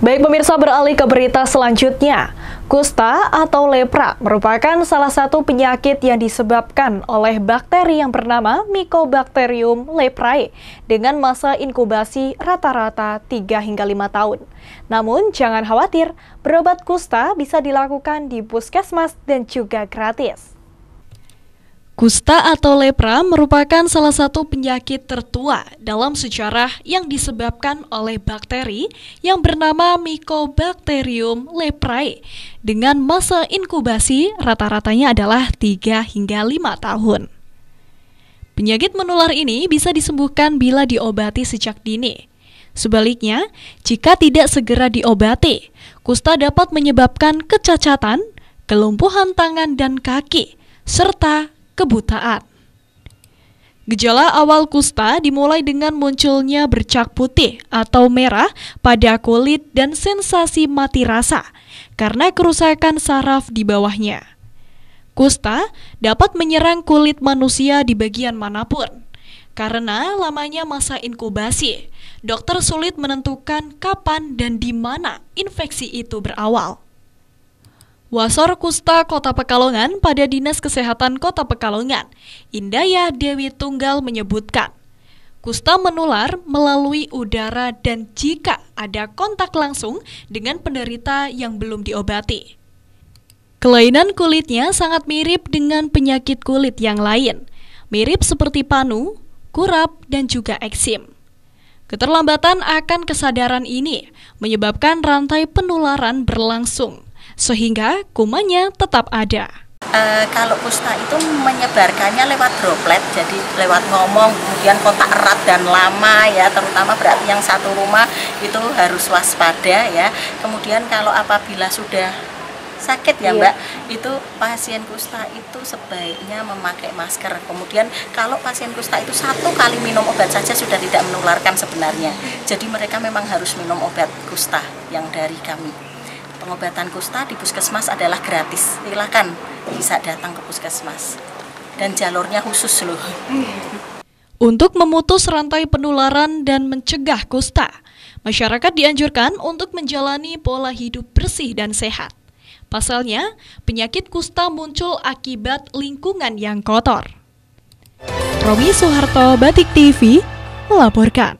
Baik pemirsa beralih ke berita selanjutnya. Kusta atau lepra merupakan salah satu penyakit yang disebabkan oleh bakteri yang bernama Mycobacterium leprae dengan masa inkubasi rata-rata 3 hingga 5 tahun. Namun jangan khawatir, berobat kusta bisa dilakukan di puskesmas dan juga gratis. Kusta atau lepra merupakan salah satu penyakit tertua dalam sejarah yang disebabkan oleh bakteri yang bernama Mycobacterium leprae dengan masa inkubasi rata-ratanya adalah 3 hingga 5 tahun. Penyakit menular ini bisa disembuhkan bila diobati sejak dini. Sebaliknya, jika tidak segera diobati, kusta dapat menyebabkan kecacatan, kelumpuhan tangan dan kaki, serta kebutaan. Gejala awal kusta dimulai dengan munculnya bercak putih atau merah pada kulit dan sensasi mati rasa karena kerusakan saraf di bawahnya. Kusta dapat menyerang kulit manusia di bagian manapun. Karena lamanya masa inkubasi, dokter sulit menentukan kapan dan di mana infeksi itu berawal. Wasor Kusta Kota Pekalongan pada Dinas Kesehatan Kota Pekalongan, Indayah Dewi Tunggal menyebutkan, Kusta menular melalui udara dan jika ada kontak langsung dengan penderita yang belum diobati. Kelainan kulitnya sangat mirip dengan penyakit kulit yang lain, mirip seperti panu, kurap, dan juga eksim. Keterlambatan akan kesadaran ini menyebabkan rantai penularan berlangsung sehingga kumannya tetap ada. E, kalau kusta itu menyebarkannya lewat droplet, jadi lewat ngomong, kemudian kontak erat dan lama ya, terutama berarti yang satu rumah itu harus waspada ya. Kemudian kalau apabila sudah sakit ya iya. mbak itu pasien kusta itu sebaiknya memakai masker kemudian kalau pasien kusta itu satu kali minum obat saja sudah tidak menularkan sebenarnya jadi mereka memang harus minum obat kusta yang dari kami pengobatan kusta di puskesmas adalah gratis. Silakan bisa datang ke puskesmas. Dan jalurnya khusus loh. Untuk memutus rantai penularan dan mencegah kusta, masyarakat dianjurkan untuk menjalani pola hidup bersih dan sehat. Pasalnya, penyakit kusta muncul akibat lingkungan yang kotor. Romi Soeharto, Batik TV, melaporkan.